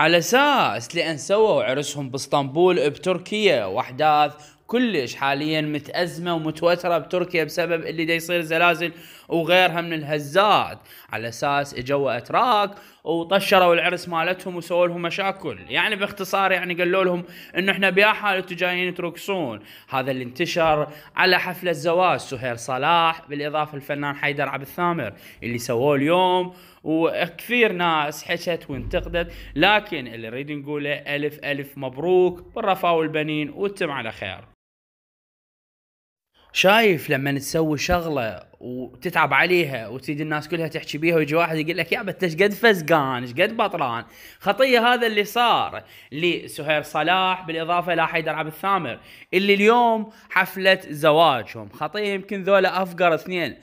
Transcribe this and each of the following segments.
على اساس لان سووا عرسهم باسطنبول بتركيا واحداث كلش حاليا متأزمة ومتوترة بتركيا بسبب اللي دا يصير زلازل وغيرها من الهزات على اساس اجوا اتراك وطشروا العرس مالتهم وسووا لهم مشاكل يعني باختصار يعني قالوا لهم انه احنا بيا حال انتم جايين ترقصون هذا اللي انتشر على حفلة زواج سهير صلاح بالاضافة الفنان حيدر عبد الثامر اللي سووه اليوم وكثير ناس حكت وانتقدت لكن اللي نريد نقوله الف الف مبروك بالرفاه والبنين وانتم على خير شايف لما تسوي شغله وتتعب عليها وتريد الناس كلها تحكي بيها ويجي واحد يقول لك يا بت ايش قد فزقان ايش قد بطران خطيه هذا اللي صار لسهير صلاح بالاضافه لحيدر عبد الثامر اللي اليوم حفله زواجهم خطيه يمكن ذولا افقر اثنين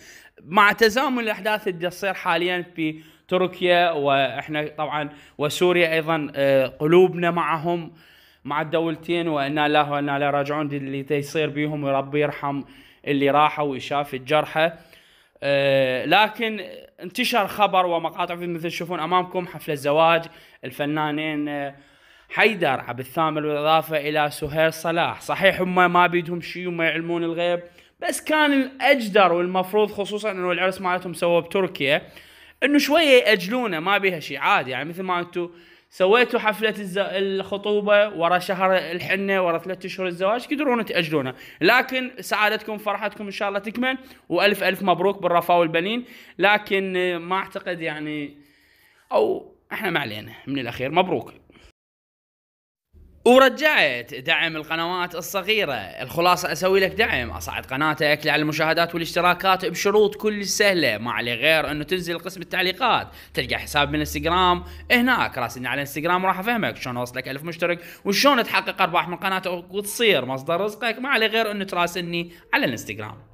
مع تزامن الاحداث اللي تصير حاليا في تركيا واحنا طبعا وسوريا ايضا آه، قلوبنا معهم مع الدولتين وانا لا وانا لا راجعون اللي تيصير بيهم وربي يرحم اللي راحوا ويشاف الجرحى آه، لكن انتشر خبر ومقاطع في مثل تشوفون امامكم حفله زواج الفنانين آه، حيدر عبد الثامر بالاضافه الى سهير صلاح صحيح هم ما بيدهم شيء وما يعلمون الغيب بس كان الاجدر والمفروض خصوصا انه العرس مالتهم سووه بتركيا انه شويه ياجلونه ما بيها شيء عادي يعني مثل ما انتم سويتوا حفله الز... الخطوبه ورا شهر الحنه ورا ثلاثة اشهر الزواج تقدرون تاجلونها لكن سعادتكم فرحتكم ان شاء الله تكمل والف الف مبروك بالرفاه والبنين لكن ما اعتقد يعني او احنا ما علينا من الاخير مبروك ورجعت دعم القنوات الصغيرة الخلاصة أسوي لك دعم أصعد قناتك على المشاهدات والاشتراكات بشروط كل سهلة ما عليه غير أنه تنزل قسم التعليقات تلقى حساب من انستغرام هناك راسلني على انستغرام وراح أفهمك شلون أوصلك ألف مشترك وشلون تحقق أرباح من قناتك وتصير مصدر رزقك ما عليه غير أنه تراسلني على الانستغرام